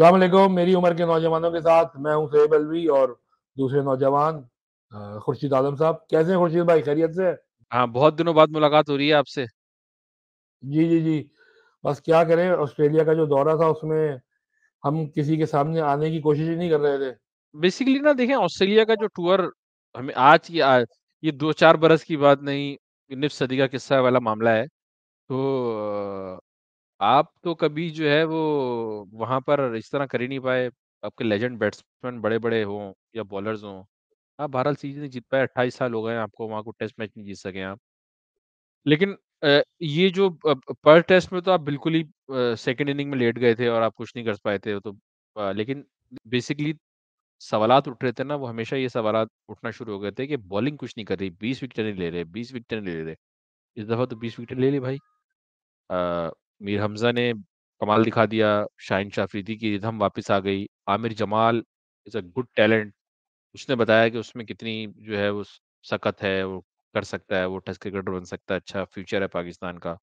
सलामकुम मेरी उम्र के नौजवानों के साथ मैं हूं सैब अलवी और दूसरे नौजवान खुर्शीद आलम साहब कैसे हैं खुर्शीद भाई खैरियत से हाँ बहुत दिनों बाद मुलाकात हो रही है आपसे जी जी जी बस क्या करें ऑस्ट्रेलिया का जो दौरा था उसमें हम किसी के सामने आने की कोशिश ही नहीं कर रहे थे बेसिकली ना देखें ऑस्ट्रेलिया का जो टूर हमें आज की आज ये दो चार बरस की बात नहीं निफ सदी का किस्सा वाला मामला है तो आप तो कभी जो है वो वहाँ पर इस तरह कर ही नहीं पाए, आपके लेजेंड बैट्समैन बड़े-बड़े हों या बॉलर्स हों। आप बहरहाल सीरीज़ नहीं जीत पाए, अट्ठाईस साल हो गए आपको, वहाँ को टेस्ट मैच नहीं जीत सके आप। लेकिन ये जो पर टेस्ट में तो आप बिल्कुल ही सेकेंड सेकंड इनिंग में लेट गए थे और आप कुछ नहीं कर पाए थे तो लेकिन बेसिकली सवाल उठ रहे थे ना, वो हमेशा ये सवाल उठना शुरू हो गए थे कि बॉलिंग कुछ नहीं कर रही, बीस विकेट नहीं ले रहे, बीस विकेट नहीं ले रहे। इस दफ़ा तो बीस विकेट ले ली भाई। मीर हमजा ने कमाल दिखा दिया शाहिन शाफरीदी की रिधम वापस आ गई Aamir Jamal is a good talent उसने बताया कि उसमें कितनी जो है वो सकत है वो कर सकता है वो टेस्ट क्रिकेटर बन सकता है अच्छा फ्यूचर है पाकिस्तान का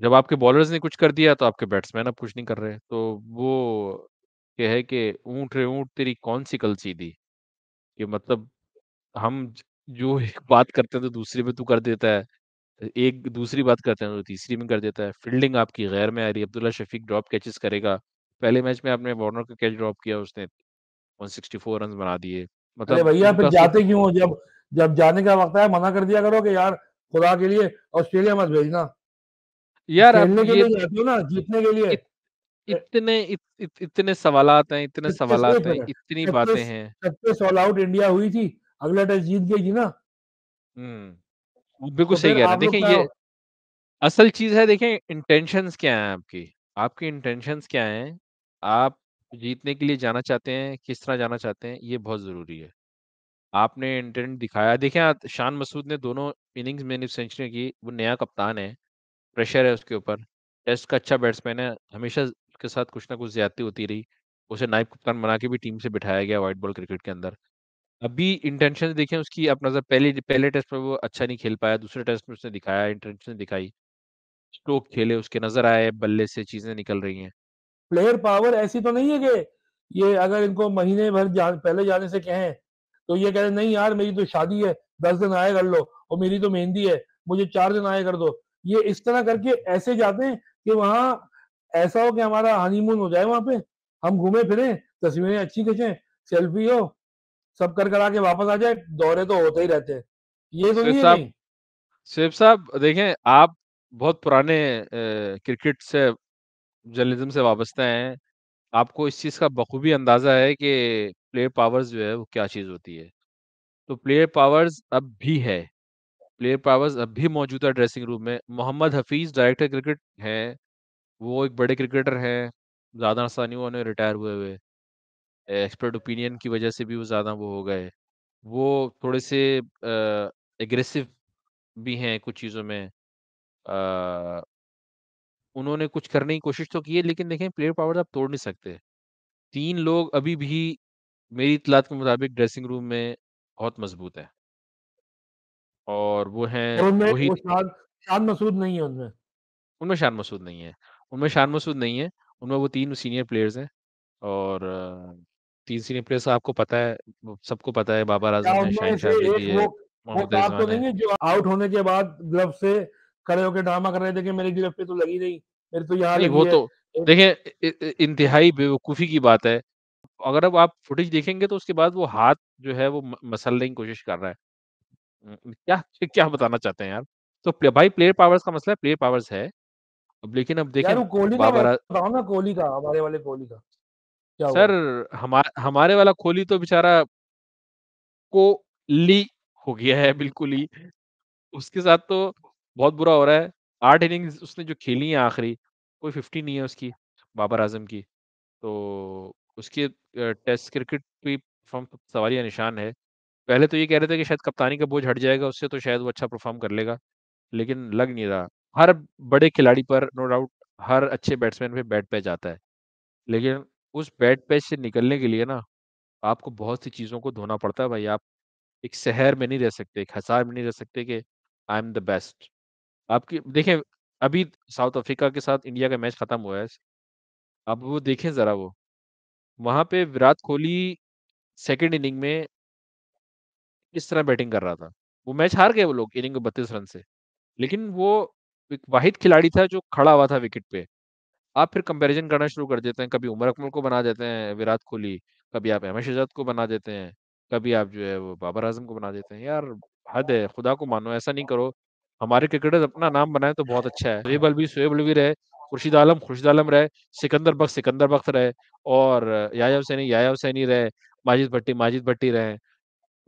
जब आपके बॉलर्स ने कुछ कर दिया तो आपके बैट्समैन अब कुछ नहीं कर रहे तो वो ये है कि ऊँट रे ऊँट तेरी कौन सी कल सीधी कि मतलब हम जो एक बात करते हैं तो दूसरे पे तू कर देता है एक दूसरी बात करते हैं तो तीसरी में कर देता है फील्डिंग आपकी गैर में आ रही है अब्दुल्ला शफीक ड्रॉप कैचेस करेगा पहले मैच में आपने वार्नर का कैच ड्रॉप किया उसने 164 रन बना दिए मतलब भैया फिर जाते क्यों हो जब जब जाने का वक्त आया मना कर दिया करो कि यार खुदा के लिए ऑस्ट्रेलिया मत भेजना यार खेलने के लिए जाते हो ना जीतने के लिए इतने इत, इतने सवाल हैं इतने सवाल हैं इतनी बातें हैं सबसे सॉल आउट इंडिया हुई थी अगला टेस्ट जीत गई थी ना हम्म। बिल्कुल तो सही कह रहे हैं देखें ये असल चीज है देखें इंटेंशंस क्या हैं आपकी आपकी इंटेंशंस क्या हैं आप जीतने के लिए जाना चाहते हैं किस तरह जाना चाहते हैं ये बहुत ज़रूरी है आपने इंटेंट दिखाया देखें शान मसूद ने दोनों इनिंग्स में निफ सेंचुरी की वो नया कप्तान है प्रेशर है उसके ऊपर टेस्ट का अच्छा बैट्समैन है हमेशा उसके साथ कुछ ना कुछ ज्यादा होती रही उसे नायब कप्तान बना के भी टीम से बिठाया गया व्हाइट बॉल क्रिकेट के अंदर अभी इंटेंशन देखे उसकी आप नजर पहले पहले टेस्ट में वो अच्छा नहीं खेल पाया दूसरे टेस्ट में उसने दिखाया इंटेंशन दिखाई स्ट्रोक खेले उसके नजर आए बल्ले से चीजें निकल रही हैं प्लेयर पावर ऐसी तो नहीं है कि ये अगर इनको महीने भर जान, पहले जाने से कहें तो ये कह रहे नहीं यार मेरी तो शादी है दस दिन आया कर लो और मेरी तो मेहंदी है मुझे चार दिन आया कर दो ये इस तरह करके ऐसे जाते हैं कि वहां ऐसा हो कि हमारा हनीमून हो जाए वहां पे हम घूमे फिरे तस्वीरें अच्छी खींचे सेल्फी हो सब कर करा के वापस आ जाए दौरे तो होते ही रहते हैं ये तो नहीं है शेफ साहब देखें आप बहुत पुराने ए, क्रिकेट से जर्नलिज्म से वाबस्ते हैं आपको इस चीज़ का बखूबी अंदाज़ा है कि प्लेयर पावर्स जो है वो क्या चीज़ होती है तो प्लेयर पावर्स अब भी है प्लेयर पावर्स अब भी मौजूदा ड्रेसिंग रूम में मोहम्मद हफीज़ डायरेक्टर क्रिकेट हैं वो एक बड़े क्रिकेटर हैं ज़्यादा आसानी उन्हें रिटायर हुए हुए एक्सपर्ट ओपिनियन की वजह से भी वो ज़्यादा वो हो गए। वो थोड़े से एग्रेसिव भी हैं कुछ चीज़ों में। उन्होंने कुछ करने की कोशिश तो की है, लेकिन देखें प्लेयर पावर तो आप तोड़ नहीं सकते। तीन लोग अभी भी मेरी इतलात के मुताबिक ड्रेसिंग रूम में बहुत मज़बूत हैं। और वो हैं वही शान मसूद नहीं है उनमें। उनमें शान मसूद नहीं है। उनमें शान मसूद नहीं है। उनमें वो तीन सीनियर प्लेयर्स हैं और तीन सीने प्लेयर्स आपको पता है सबको पता है बाबर आजम है वो तो नहीं है जो आउट होने के बाद ग्लव से खड़े होकर ड्रामा कर रहे थे कि मेरे ग्लव पे तो लगी नहीं मेरे तो यहाँ वो तो देखिए इंतहाई बेवकूफी की बात है अगर अब आप फुटेज देखेंगे तो उसके बाद वो हाथ जो है वो मसलने की कोशिश कर रहा है क्या क्या बताना चाहते हैं यार तो प्ले, भाई प्लेयर पावर्स का मसला है प्लेयर पावर्स है अब लेकिन अब देखें कोहली का कोहली का हमारे वाले कोहली का क्या हुआ सर हमारे हमारे वाला कोहली तो बेचारा को ली हो गया है बिल्कुल ही उसके साथ तो बहुत बुरा हो रहा है आठ इनिंग्स उसने जो खेली है आखिरी कोई फिफ्टी नहीं है उसकी बाबर आजम की तो उसके टेस्ट क्रिकेट भी परफॉर्म सवालिया निशान है पहले तो ये कह रहे थे कि शायद कप्तानी का बोझ हट जाएगा उससे तो शायद वो अच्छा परफॉर्म कर लेगा लेकिन लग नहीं रहा हर बड़े खिलाड़ी पर नो डाउट हर अच्छे बैट्समैन पे बैट पे जाता है लेकिन उस बैड पैच से निकलने के लिए ना, आपको बहुत सी चीज़ों को धोना पड़ता है भाई, आप एक शहर में नहीं रह सकते, एक हजार में नहीं रह सकते कि आई एम द बेस्ट। आपकी देखें अभी साउथ अफ्रीका के साथ इंडिया का मैच खत्म हुआ है। अब वो देखें ज़रा वो, वहाँ पे विराट कोहली सेकंड इनिंग में किस तरह बैटिंग कर रहा था। वो मैच हार गए वो लोग इनिंग में बत्तीस रन से। लेकिन वो एक वाहिद खिलाड़ी था जो खड़ा हुआ था विकेट पे। आप फिर कंपैरिजन करना शुरू कर देते हैं कभी उमर अकमल को बना देते हैं विराट कोहली कभी आप अहमद शहजाद को बना देते हैं कभी आप जो है वो बाबर आजम को बना देते हैं यार हद है खुदा को मानो ऐसा नहीं करो हमारे क्रिकेटर्स अपना नाम बनाए तो बहुत अच्छा है शोएब अलवी शोएब अलवी रहे खुर्शीद आलम खुर्शीद आलम रहे सिकंदर बख्त सिकंदर बख्त रहे और याया हुसैनी याया हुसैनी रहे माजिद भट्टी माजिद भट्टी रहे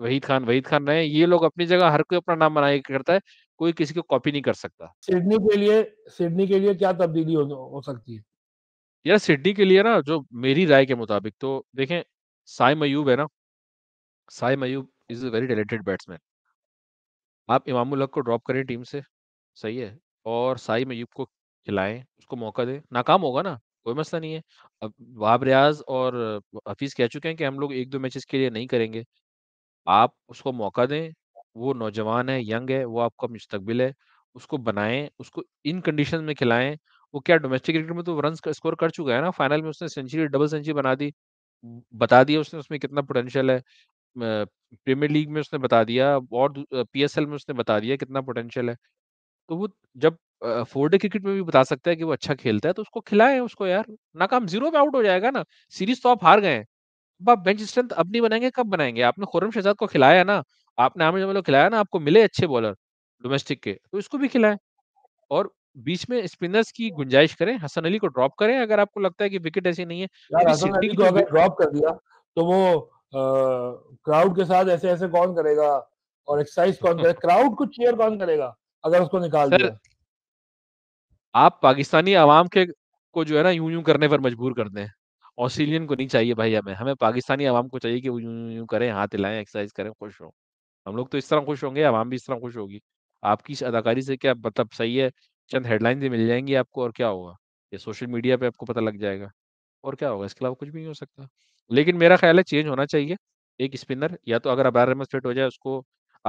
वहीद खान वहीद खान रहे ये लोग अपनी जगह हर कोई अपना नाम बना करता है कोई किसी को कॉपी नहीं कर सकता सिडनी के लिए सिडनी के लिए क्या तब्दीली हो, हो सकती है यार सिडनी के लिए ना जो मेरी राय के मुताबिक तो देखें साई मयूब है ना Saim Ayub is a very talented batsman आप इमाम को ड्रॉप करें टीम से सही है और साई मयूब को खिलाएं उसको मौका दें नाकाम होगा ना कोई मसला नहीं है अब वाब रियाज और हफीज़ कह चुके हैं कि हम लोग एक दो मैचेस के लिए नहीं करेंगे आप उसको मौका दें, वो नौजवान है, यंग है, वो आपका मुस्तकबिल है, उसको बनाएं उसको इन कंडीशन में खिलाएं वो क्या डोमेस्टिक क्रिकेट में तो रन स्कोर कर चुका है ना, फाइनल में उसने सेंचुरी, डबल सेंचुरी बना दी। बता दिया उसने उसमें कितना पोटेंशियल है। प्रीमियर लीग में उसने बता दिया और पी पीएसएल में उसने बता दिया कितना पोटेंशियल है। तो वो जब फोर डे क्रिकेट में भी बता सकता है कि वो अच्छा खेलता है, तो उसको खिलाएं उसको यार, नाकाम जीरो पे आउट हो जाएगा ना, सीरीज़ तो आप हार गए हैं। अब आप बेंच स्ट्रेंथ अब नहीं बनाएंगे कब बनाएंगे आपने खुरम शहजाद को खिलाया ना आपने आमिर जमालो खिलाया ना आपको मिले अच्छे बॉलर डोमेस्टिक के तो इसको भी खिलाएं और बीच में स्पिनर्स की गुंजाइश करें हसन अली को ड्रॉप करें अगर आपको लगता है कि विकेट ऐसी नहीं है ड्रॉप कर दिया तो वो क्राउड के साथ ऐसे ऐसे कौन करेगा और एक्सरसाइज कौन करेगा क्राउड को चेयर कौन करेगा अगर उसको निकाल दिया आप पाकिस्तानी आवाम के को जो है ना यूं यूं करने पर मजबूर कर दें ऑस्ट्रेलियन को नहीं चाहिए भाई हमें हमें पाकिस्तानी आवाम को चाहिए कि वो यूं यूं करें हाथ हिलाएं एक्सरसाइज करें खुश हों हम लोग तो इस तरह खुश होंगे आवाम भी इस तरह खुश होगी आपकी इस अदाकारी से क्या मतलब सही है चंद हेडलाइन भी मिल जाएंगी आपको और क्या होगा ये सोशल मीडिया पर आपको पता लग जाएगा और क्या होगा इसके अलावा कुछ भी नहीं हो सकता लेकिन मेरा ख्याल है चेंज होना चाहिए एक स्पिनर या तो अगर अबार फिट हो जाए उसको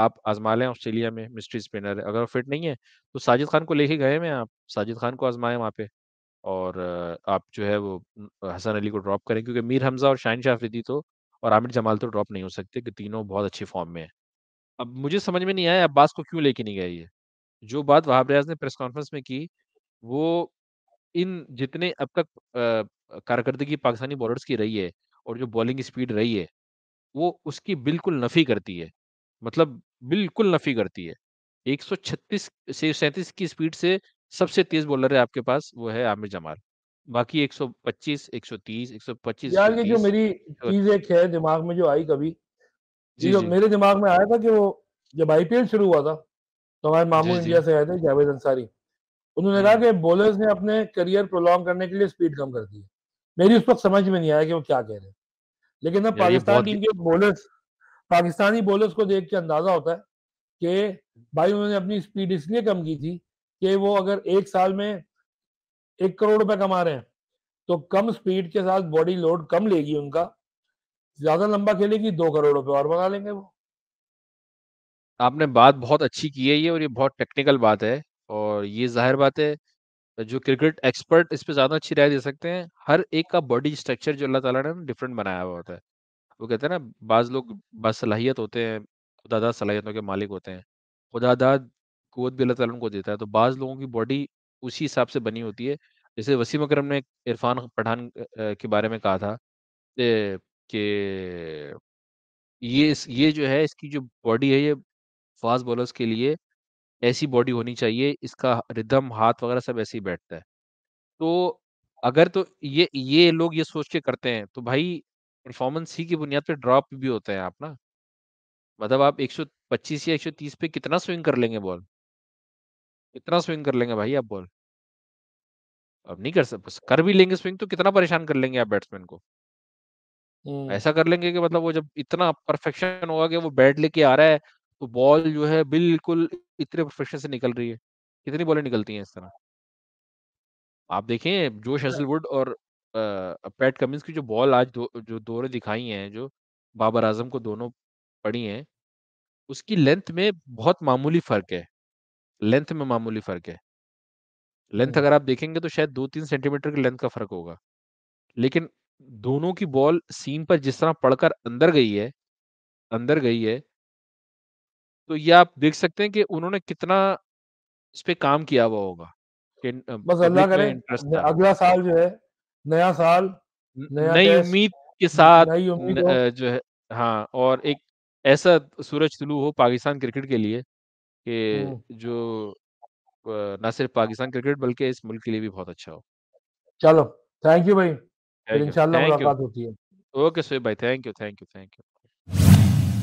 आप आजमा लें ऑस्ट्रेलिया में मिस्ट्री स्पिनर अगर फिट नहीं है तो साजिद खान को लेके गए हैं आप साजिद खान को आजमाएं वहाँ पे और आप जो है वो हसन अली को ड्रॉप करें क्योंकि मीर हमज़ा और शाहिन शाह अफरीदी तो और आमिर जमाल तो ड्रॉप नहीं हो सकते कि तीनों बहुत अच्छे फॉर्म में हैं। अब मुझे समझ में नहीं आया अब्बास को क्यों लेके नहीं गए ये? जो बात वहाब रियाज़ ने प्रेस कॉन्फ्रेंस में की, वो इन जितने अब तक कारकर्दगी पाकिस्तानी बॉलर्स की रही है और जो बॉलिंग स्पीड रही है, वो उसकी बिल्कुल नफ़ी करती है। मतलब बिल्कुल नफ़ी करती है। 136 से सैतीस की स्पीड से सबसे तेज बॉलर है आपके पास वो है आमिर जमाल बाकी 125 130 125 यार ये जो मेरी चीज एक है दिमाग में जो आई कभी जी, जो जी. मेरे दिमाग में आया था कि वो जब आईपीएल शुरू हुआ था तो हमारे मामू इंडिया से आए थे जावेद अंसारी उन्होंने कहा हम्म। कि बॉलर्स ने अपने करियर प्रोलॉन्ग करने के लिए स्पीड कम कर दी मेरी उस वक्त समझ में नहीं आया कि वो क्या कह रहे हैं लेकिन अब पाकिस्तान टीम के बॉलर्स पाकिस्तानी बॉलर्स को देख के अंदाजा होता है कि भाई उन्होंने अपनी स्पीड इसलिए कम की थी कि वो अगर एक साल में एक करोड़ रुपए कमा रहे हैं तो कम स्पीड के साथ बॉडी लोड कम लेगी उनका ज्यादा लंबा खेलेगी दो करोड़ रुपए और बना लेंगे वो आपने बात बहुत अच्छी की है ये और ये बहुत टेक्निकल बात है और ये जाहिर बात है जो क्रिकेट एक्सपर्ट इस पे ज़्यादा अच्छी राय दे सकते हैं हर एक का बॉडी स्ट्रक्चर जो अल्लाह ताला ने डिफरेंट बनाया हुआ होता है वो कहते हैं ना बाज लोग हम्म। बासलाहियत होते हैं खुदादाद सलाहियतों के मालिक होते हैं खुदादाद कुत भी अल्लाह ताला उनको देता है तो बाज़ लोगों की बॉडी उसी हिसाब से बनी होती है। जैसे वसीम अक्रम ने इरफ़ान पठान के बारे में कहा था कि ये ये जो है इसकी जो बॉडी है ये फ़ास्ट बॉलर्स के लिए ऐसी बॉडी होनी चाहिए, इसका रिदम, हाथ वग़ैरह सब ऐसे ही बैठता है। तो अगर तो ये ये लोग ये सोच के करते हैं, तो भाई परफ़ॉर्मेंस ही की बुनियाद पे ड्रॉप भी होता है आप ना। मतलब आप 125 या 130 पे कितना स्विंग कर लेंगे बॉल? कितना स्विंग कर लेंगे भाई आप बॉल अब नहीं कर सकते कर भी लेंगे स्विंग तो कितना परेशान कर लेंगे आप बैट्समैन को हम्म। ऐसा कर लेंगे कि मतलब वो जब इतना परफेक्शन होगा कि वो बैट लेके आ रहा है तो बॉल जो है बिल्कुल इतने परफेक्शन से निकल रही है कितनी बॉलें निकलती हैं इस तरह आप देखें जोश हसलवुड और पैट कमिंस की जो बॉल आज दो, जो दौरे दिखाई हैं जो बाबर आजम को दोनों पड़ी हैं उसकी लेंथ में बहुत मामूली फर्क है लेंथ में मामूली फर्क है लेंथ अगर आप देखेंगे तो शायद दो तीन सेंटीमीटर की लेंथ का फर्क होगा लेकिन दोनों की बॉल सीम पर जिस तरह पड़कर अंदर गई है अंदर गई है तो ये आप देख सकते हैं कि उन्होंने कितना इस पे काम किया हुआ होगा बस अल्लाह करे अगला साल जो है नया साल नई उम्मीद के साथ जो है हाँ और एक ऐसा सूरज तुलू हो पाकिस्तान क्रिकेट के लिए कि हम्म। जो न ना सिर्फ़ पाकिस्तान क्रिकेट बल्कि इस मुल्क के लिए भी बहुत अच्छा हो। चलो, थैंक यू भाई। इंशाल्लाह मुलाकात होती है। ओके, सोए भाई thank you, thank you, thank you.